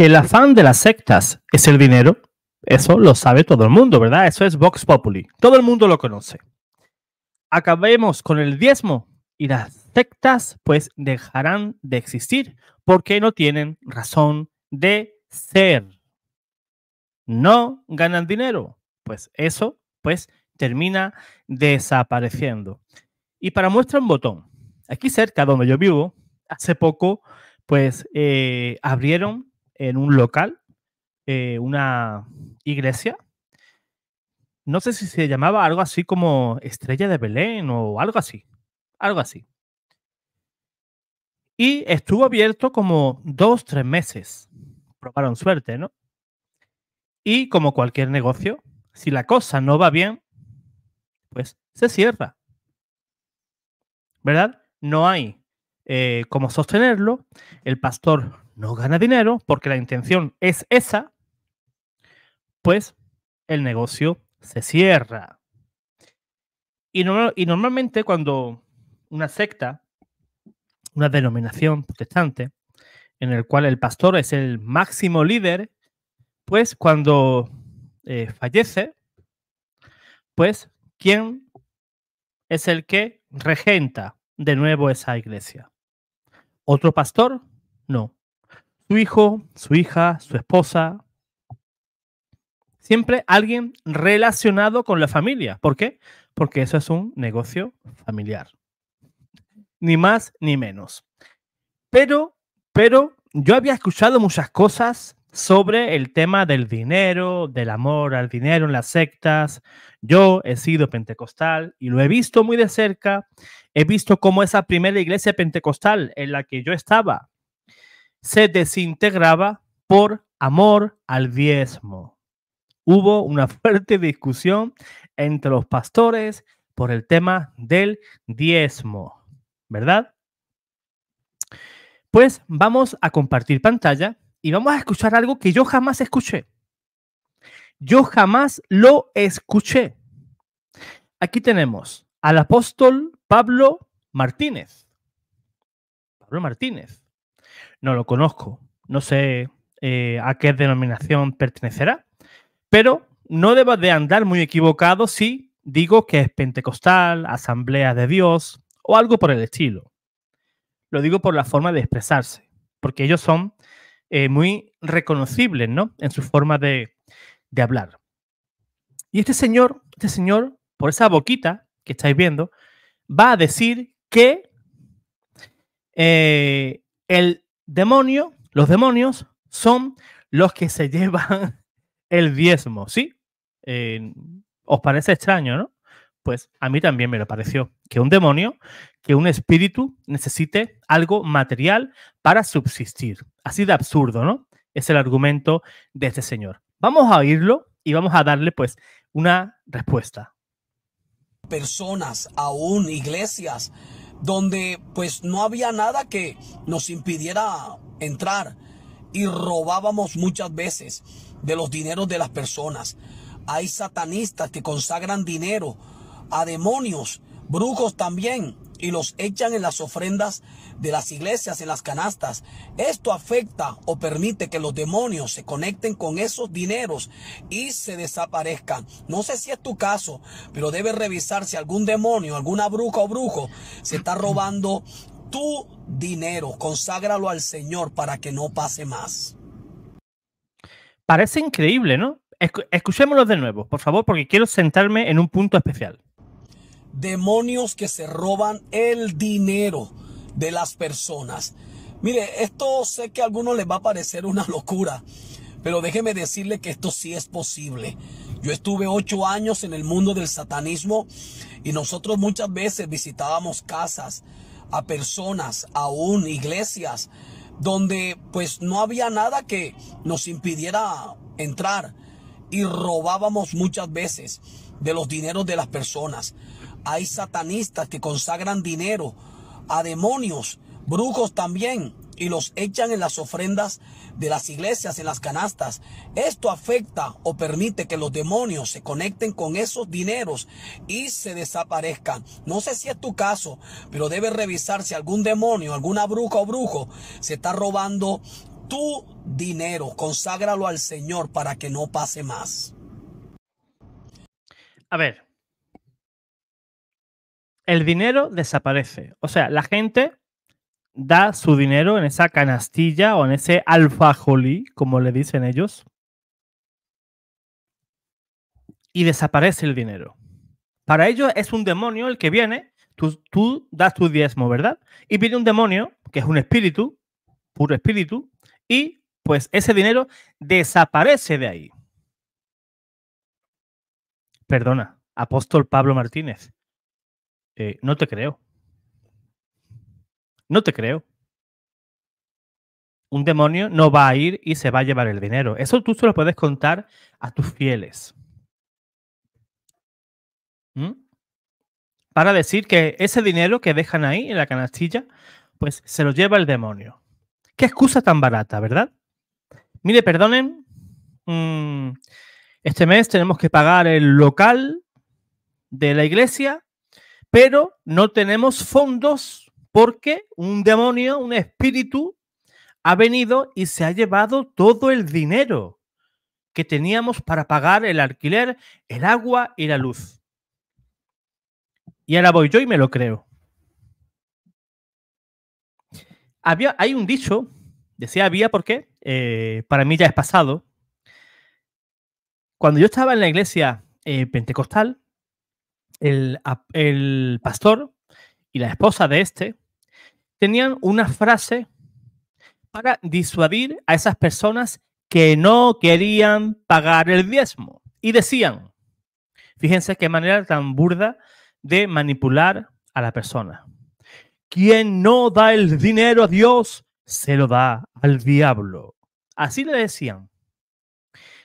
el afán de las sectas es el dinero, eso lo sabe todo el mundo, ¿verdad? Eso es Vox Populi. Todo el mundo lo conoce. Acabemos con el diezmo y las sectas pues dejarán de existir porque no tienen razón de ser. No ganan dinero. Pues eso pues termina desapareciendo. Y para muestra un botón, aquí cerca donde yo vivo, hace poco pues eh, abrieron en un local, eh, una iglesia. No sé si se llamaba algo así como Estrella de Belén o algo así. Algo así. Y estuvo abierto como dos, tres meses. Probaron suerte, ¿no? Y como cualquier negocio, si la cosa no va bien, pues se cierra. ¿Verdad? No hay eh, cómo sostenerlo. El pastor no gana dinero porque la intención es esa, pues el negocio se cierra. Y, y normalmente cuando una secta, una denominación protestante, en el cual el pastor es el máximo líder, pues cuando eh, fallece, pues ¿quién es el que regenta de nuevo esa iglesia? ¿Otro pastor? No su hijo, su hija, su esposa. Siempre alguien relacionado con la familia. ¿Por qué? Porque eso es un negocio familiar. Ni más ni menos. Pero, pero yo había escuchado muchas cosas sobre el tema del dinero, del amor al dinero en las sectas. Yo he sido pentecostal y lo he visto muy de cerca. He visto cómo esa primera iglesia pentecostal en la que yo estaba se desintegraba por amor al diezmo. Hubo una fuerte discusión entre los pastores por el tema del diezmo, ¿verdad? Pues vamos a compartir pantalla y vamos a escuchar algo que yo jamás escuché. Yo jamás lo escuché. Aquí tenemos al apóstol Pablo Martínez. Pablo Martínez. No lo conozco, no sé eh, a qué denominación pertenecerá, pero no debo de andar muy equivocado si digo que es pentecostal, asamblea de Dios o algo por el estilo. Lo digo por la forma de expresarse, porque ellos son eh, muy reconocibles ¿no? en su forma de, hablar. Y este señor, este señor, por esa boquita que estáis viendo, va a decir que eh, el demonio, los demonios son los que se llevan el diezmo, ¿sí? ¿Os parece extraño, no? Pues a mí también me lo pareció que un demonio, que un espíritu necesite algo material para subsistir. Así de absurdo, ¿no? Es el argumento de este señor. Vamos a oírlo y vamos a darle pues una respuesta. Personas, aún iglesias, donde pues no había nada que nos impidiera entrar y robábamos muchas veces de los dineros de las personas. Hay satanistas que consagran dinero a demonios, brujos también, y los echan en las ofrendas de las iglesias, en las canastas. Esto afecta o permite que los demonios se conecten con esos dineros y se desaparezcan. No sé si es tu caso, pero debes revisar si algún demonio, alguna bruja o brujo se está robando tu dinero. Conságralo al Señor para que no pase más. Parece increíble, ¿no? Escuchémoslo de nuevo, por favor, porque quiero sentarme en un punto especial demonios que se roban el dinero de las personas. Mire, esto sé que a algunos les va a parecer una locura, pero déjeme decirle que esto sí es posible. Yo estuve ocho años en el mundo del satanismo y nosotros muchas veces visitábamos casas, a personas, aún iglesias, donde pues no había nada que nos impidiera entrar y robábamos muchas veces de los dineros de las personas. Hay satanistas que consagran dinero a demonios, brujos también, y los echan en las ofrendas de las iglesias, en las canastas. Esto afecta o permite que los demonios se conecten con esos dineros y se desaparezcan. No sé si es tu caso, pero debes revisar si algún demonio, alguna bruja o brujo se está robando tu dinero. Conságralo al Señor para que no pase más. A ver, el dinero desaparece. O sea, la gente da su dinero en esa canastilla o en ese alfajolí, como le dicen ellos, y desaparece el dinero. Para ellos es un demonio el que viene, tú, tú das tu diezmo, ¿verdad? Y viene un demonio, que es un espíritu, puro espíritu, y pues ese dinero desaparece de ahí. Perdona, apóstol Pablo Martínez, eh, no te creo. No te creo. Un demonio no va a ir y se va a llevar el dinero. Eso tú solo puedes contar a tus fieles. ¿Mm? Para decir que ese dinero que dejan ahí en la canastilla, pues se lo lleva el demonio. Qué excusa tan barata, ¿verdad? Mire, perdonen, mm, este mes tenemos que pagar el local de la iglesia pero no tenemos fondos porque un demonio, un espíritu, ha venido y se ha llevado todo el dinero que teníamos para pagar el alquiler, el agua y la luz. Y ahora voy yo y me lo creo. Había, hay un dicho, decía había porque eh, para mí ya es pasado. Cuando yo estaba en la iglesia eh, pentecostal, el, pastor y la esposa de este tenían una frase para disuadir a esas personas que no querían pagar el diezmo. Y decían, fíjense qué manera tan burda de manipular a la persona. Quien no da el dinero a Dios, se lo da al diablo. Así le decían.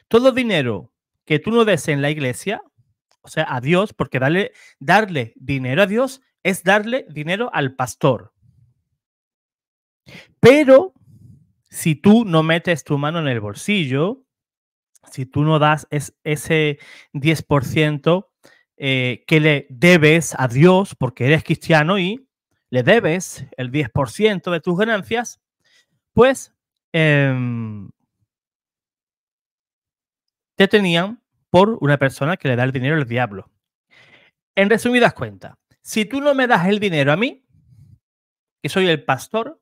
Todo dinero que tú no des en la iglesia, o sea, a Dios, porque darle, darle dinero a Dios es darle dinero al pastor. Pero si tú no metes tu mano en el bolsillo, si tú no das ese 10% eh, que le debes a Dios, porque eres cristiano y le debes el 10% de tus ganancias, pues em, te tenían por una persona que le da el dinero al diablo. En resumidas cuentas, si tú no me das el dinero a mí, que soy el pastor,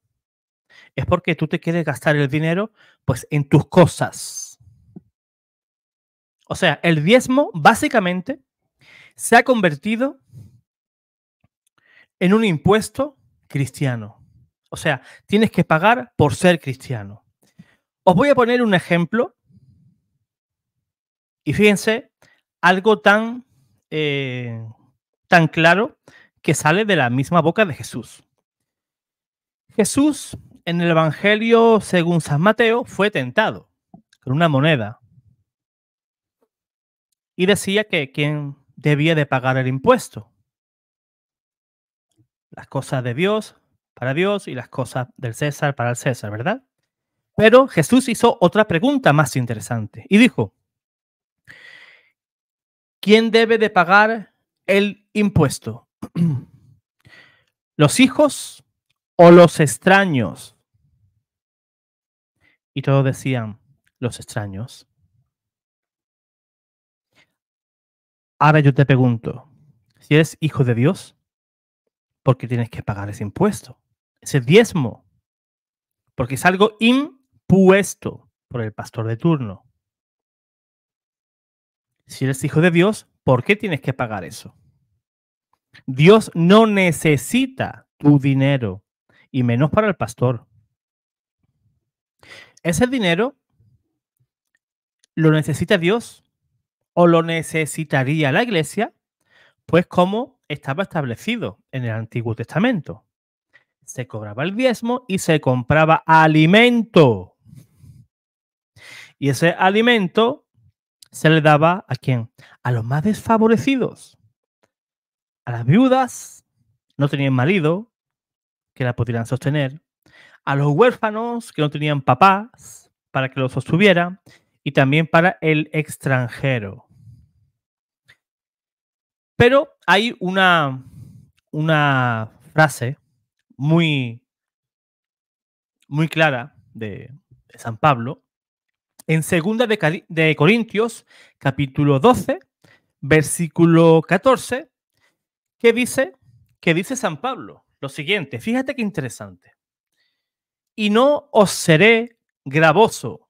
es porque tú te quieres gastar el dinero pues en tus cosas. O sea, el diezmo básicamente se ha convertido en un impuesto cristiano. O sea, tienes que pagar por ser cristiano. Os voy a poner un ejemplo y fíjense, algo tan, eh, tan claro que sale de la misma boca de Jesús. Jesús en el Evangelio según San Mateo fue tentado con una moneda y decía que quién debía de pagar el impuesto. Las cosas de Dios para Dios y las cosas del César para el César, ¿verdad? Pero Jesús hizo otra pregunta más interesante y dijo, ¿Quién debe de pagar el impuesto? ¿Los hijos o los extraños? Y todos decían, los extraños. Ahora yo te pregunto, si eres hijo de Dios, ¿por qué tienes que pagar ese impuesto? Ese diezmo. Porque es algo impuesto por el pastor de turno. Si eres hijo de Dios, ¿por qué tienes que pagar eso? Dios no necesita tu dinero, y menos para el pastor. Ese dinero lo necesita Dios o lo necesitaría la iglesia, pues como estaba establecido en el Antiguo Testamento. Se cobraba el diezmo y se compraba alimento. Y ese alimento se le daba a quién? A los más desfavorecidos. A las viudas, no tenían marido, que la pudieran sostener. A los huérfanos, que no tenían papás, para que los sostuvieran. Y también para el extranjero. Pero hay una, una frase muy, muy clara de, de San Pablo en segunda de, Corintios, capítulo 12, versículo 14, que dice, dice San Pablo lo siguiente, fíjate qué interesante. Y no os seré gravoso,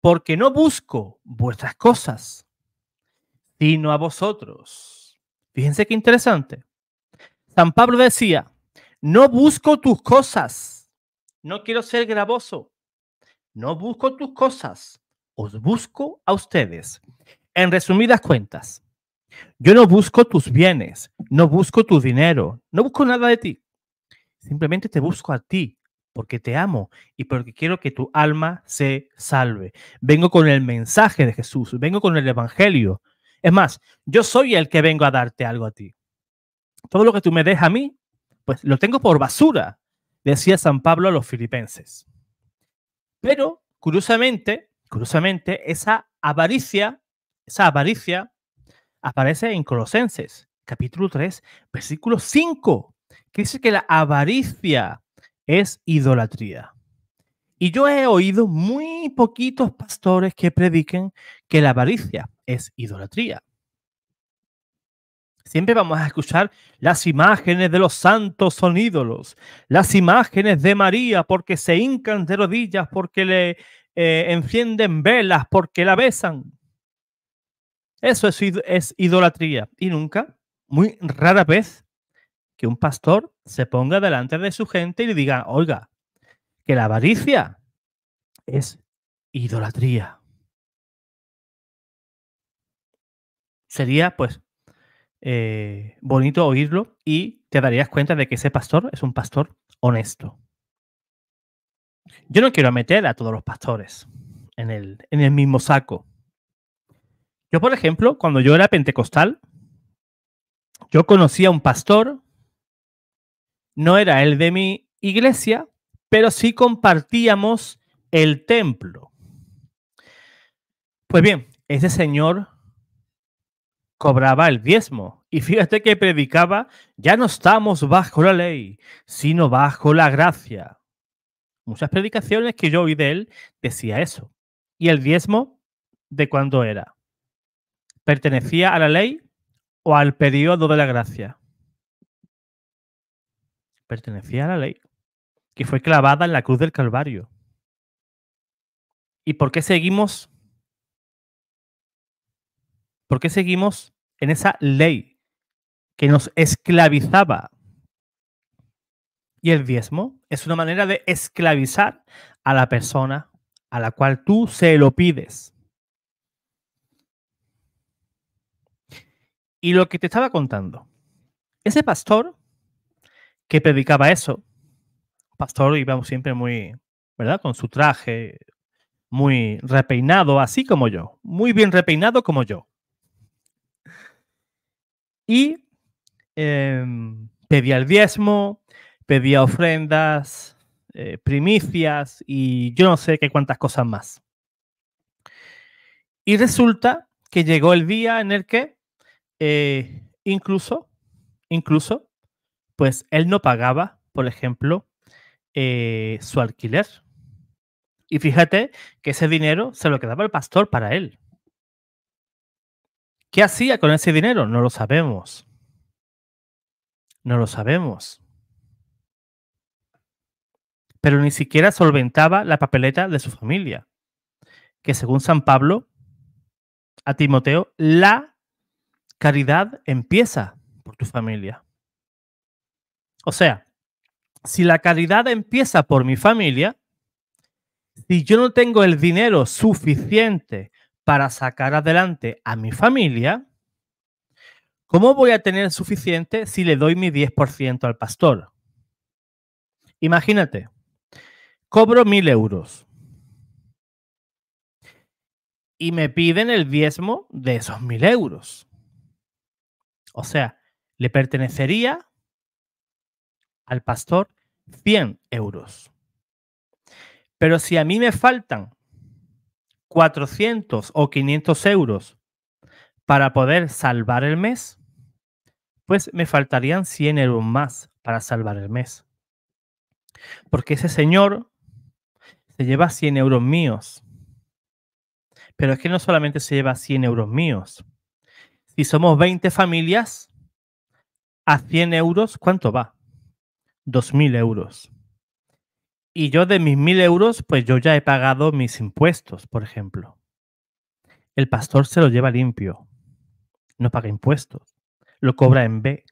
porque no busco vuestras cosas, sino a vosotros. Fíjense qué interesante. San Pablo decía, no busco tus cosas, no quiero ser gravoso, no busco tus cosas, os busco a ustedes. En resumidas cuentas, yo no busco tus bienes, no busco tu dinero, no busco nada de ti. Simplemente te busco a ti porque te amo y porque quiero que tu alma se salve. Vengo con el mensaje de Jesús, vengo con el Evangelio. Es más, yo soy el que vengo a darte algo a ti. Todo lo que tú me des a mí, pues lo tengo por basura, decía San Pablo a los filipenses. Pero, curiosamente, curiosamente, esa avaricia, esa avaricia aparece en Colosenses, capítulo 3, versículo 5, que dice que la avaricia es idolatría. Y yo he oído muy poquitos pastores que prediquen que la avaricia es idolatría. Siempre vamos a escuchar las imágenes de los santos son ídolos, las imágenes de María porque se hincan de rodillas, porque le eh, encienden velas, porque la besan. Eso es, es idolatría. Y nunca, muy rara vez, que un pastor se ponga delante de su gente y le diga, oiga, que la avaricia es idolatría. Sería, pues, eh, bonito oírlo y te darías cuenta de que ese pastor es un pastor honesto. Yo no quiero meter a todos los pastores en el, en el mismo saco. Yo, por ejemplo, cuando yo era pentecostal, yo conocía a un pastor, no era el de mi iglesia, pero sí compartíamos el templo. Pues bien, ese señor cobraba el diezmo. Y fíjate que predicaba, ya no estamos bajo la ley, sino bajo la gracia. Muchas predicaciones que yo oí de él decía eso. ¿Y el diezmo de cuándo era? ¿Pertenecía a la ley o al periodo de la gracia? Pertenecía a la ley, que fue clavada en la cruz del Calvario. ¿Y por qué seguimos ¿Por qué seguimos en esa ley que nos esclavizaba? Y el diezmo es una manera de esclavizar a la persona a la cual tú se lo pides. Y lo que te estaba contando, ese pastor que predicaba eso, pastor íbamos siempre muy, ¿verdad? Con su traje muy repeinado, así como yo, muy bien repeinado como yo. Y em, pedía el diezmo, pedía ofrendas, eh, primicias y yo no sé qué cuantas cosas más. Y resulta que llegó el día en el que eh, incluso, incluso, pues él no pagaba, por ejemplo, eh, su alquiler. Y fíjate que ese dinero se lo quedaba el pastor para él. ¿Qué hacía con ese dinero? No lo sabemos. No lo sabemos. Pero ni siquiera solventaba la papeleta de su familia, que según San Pablo, a Timoteo, la caridad empieza por tu familia. O sea, si la caridad empieza por mi familia, si yo no tengo el dinero suficiente para sacar adelante a mi familia, ¿cómo voy a tener suficiente si le doy mi 10% al pastor? Imagínate, cobro mil euros y me piden el diezmo de esos mil euros. O sea, le pertenecería al pastor 100 euros. Pero si a mí me faltan 400 o 500 euros para poder salvar el mes, pues me faltarían 100 euros más para salvar el mes. Porque ese señor se lleva 100 euros míos. Pero es que no solamente se lleva 100 euros míos. Si somos 20 familias, a 100 euros, ¿cuánto va? 2.000 euros. Y yo de mis mil euros, pues yo ya he pagado mis impuestos, por ejemplo. El pastor se lo lleva limpio. No paga impuestos. Lo cobra en B.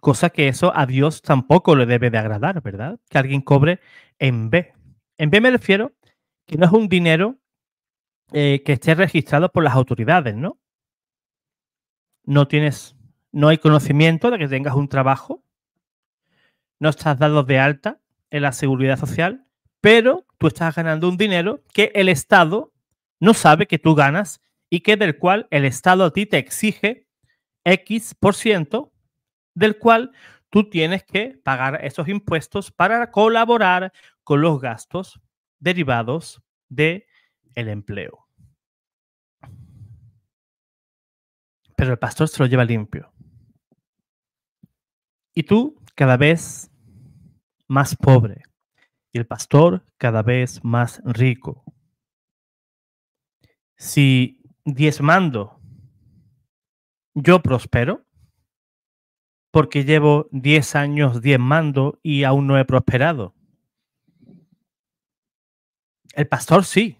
Cosa que eso a Dios tampoco le debe de agradar, ¿verdad? Que alguien cobre en B. En B me refiero que no es un dinero eh, que esté registrado por las autoridades, ¿no? No tienes, no hay conocimiento de que tengas un trabajo no estás dado de alta en la seguridad social, pero tú estás ganando un dinero que el Estado no sabe que tú ganas y que del cual el Estado a ti te exige X por ciento, del cual tú tienes que pagar esos impuestos para colaborar con los gastos derivados del el empleo. Pero el pastor se lo lleva limpio. Y tú cada vez más pobre y el pastor cada vez más rico. Si diezmando yo prospero, porque llevo diez años mando y aún no he prosperado. El pastor sí.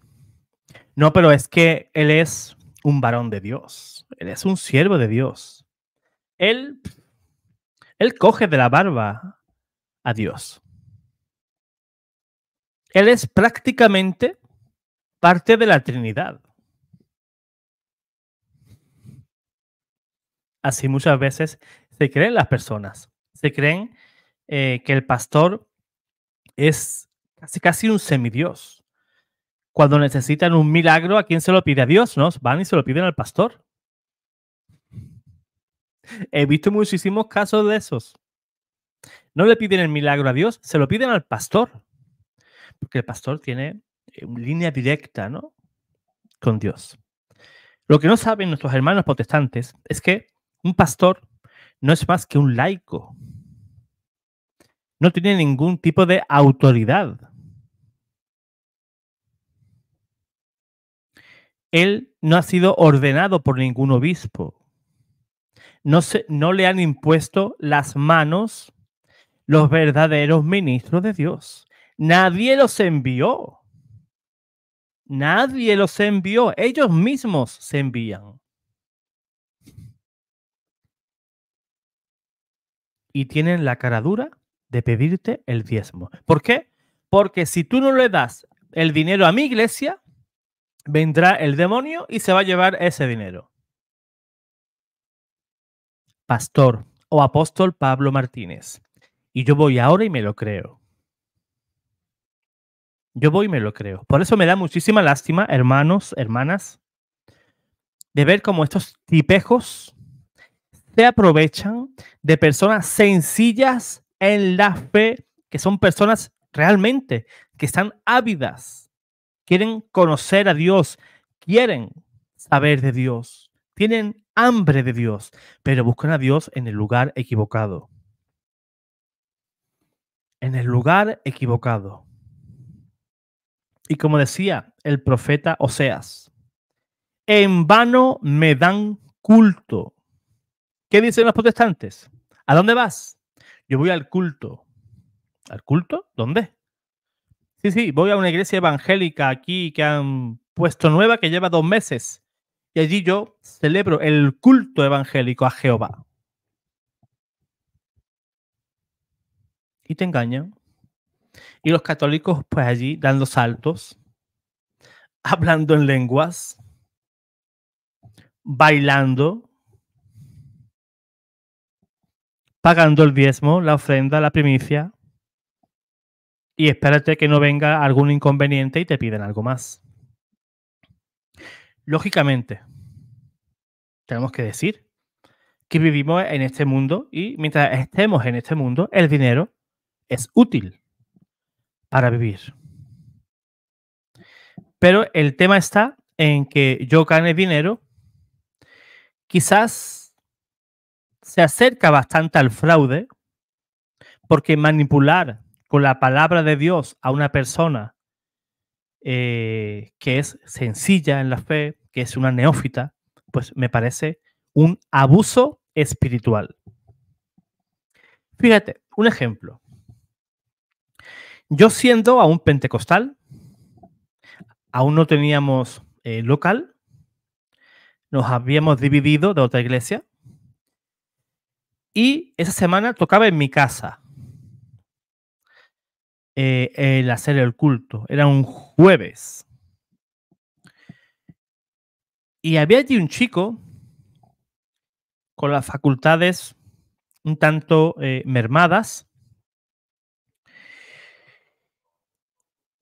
No, pero es que él es un varón de Dios. Él es un siervo de Dios. Él, él coge de la barba a Dios. Él es prácticamente parte de la Trinidad. Así muchas veces se creen las personas. Se creen eh, que el pastor es casi, casi un semidios. Cuando necesitan un milagro, ¿a quién se lo pide? A Dios, ¿no? Van y se lo piden al pastor. He visto muchísimos casos de esos. No le piden el milagro a Dios, se lo piden al pastor porque el pastor tiene eh, línea directa con Dios. Lo que no saben nuestros hermanos protestantes es que un pastor no es más que un laico. No tiene ningún tipo de autoridad. Él no ha sido ordenado por ningún obispo. No, se, no le han impuesto las manos los verdaderos ministros de Dios. Nadie los envió. Nadie los envió. Ellos mismos se envían. Y tienen la cara dura de pedirte el diezmo. ¿Por qué? Porque si tú no le das el dinero a mi iglesia, vendrá el demonio y se va a llevar ese dinero. Pastor o apóstol Pablo Martínez. Y yo voy ahora y me lo creo. Yo voy y me lo creo. Por eso me da muchísima lástima, hermanos, hermanas, de ver cómo estos tipejos se aprovechan de personas sencillas en la fe, que son personas realmente que están ávidas, quieren conocer a Dios, quieren saber de Dios, tienen hambre de Dios, pero buscan a Dios en el lugar equivocado. En el lugar equivocado. Y como decía el profeta Oseas, en vano me dan culto. ¿Qué dicen los protestantes? ¿A dónde vas? Yo voy al culto. ¿Al culto? ¿Dónde? Sí, sí, voy a una iglesia evangélica aquí que han puesto nueva que lleva dos meses. Y allí yo celebro el culto evangélico a Jehová. Y te engañan y los católicos pues allí dando saltos, hablando en lenguas, bailando, pagando el diezmo, la ofrenda, la primicia, y espérate que no venga algún inconveniente y te piden algo más. Lógicamente, tenemos que decir que vivimos en este mundo y mientras estemos en este mundo, el dinero es útil para vivir. Pero el tema está en que yo gane dinero quizás se acerca bastante al fraude, porque manipular con la palabra de Dios a una persona eh, que es sencilla en la fe, que es una neófita, pues me parece un abuso espiritual. Fíjate, un ejemplo. Yo siendo aún pentecostal, aún no teníamos eh, local, nos habíamos dividido de otra iglesia y esa semana tocaba en mi casa eh, el hacer el culto. Era un jueves. Y había allí un chico con las facultades un tanto eh, mermadas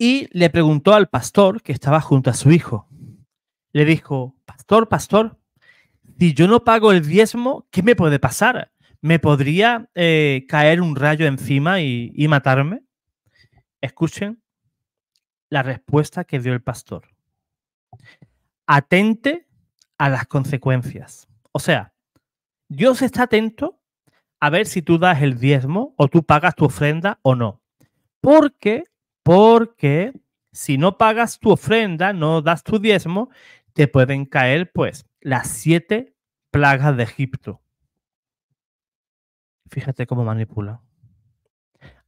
y le preguntó al pastor que estaba junto a su hijo. Le dijo, pastor, pastor, si yo no pago el diezmo, ¿qué me puede pasar? ¿Me podría eh, caer un rayo encima y, y matarme? Escuchen la respuesta que dio el pastor. Atente a las consecuencias. O sea, Dios está atento a ver si tú das el diezmo o tú pagas tu ofrenda o no. Porque porque si no pagas tu ofrenda, no das tu diezmo, te pueden caer pues las siete plagas de Egipto. Fíjate cómo manipula.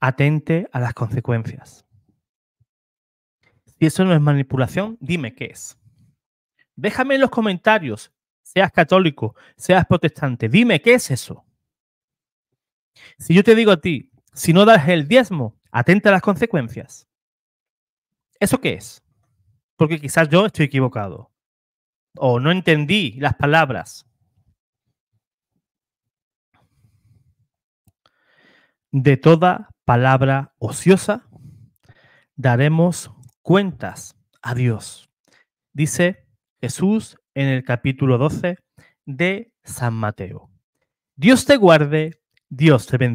Atente a las consecuencias. Si eso no es manipulación, dime qué es. Déjame en los comentarios, seas católico, seas protestante, dime qué es eso. Si yo te digo a ti, si no das el diezmo, atenta a las consecuencias. ¿Eso qué es? Porque quizás yo estoy equivocado o no entendí las palabras. De toda palabra ociosa daremos cuentas a Dios, dice Jesús en el capítulo 12 de San Mateo. Dios te guarde, Dios te bendiga.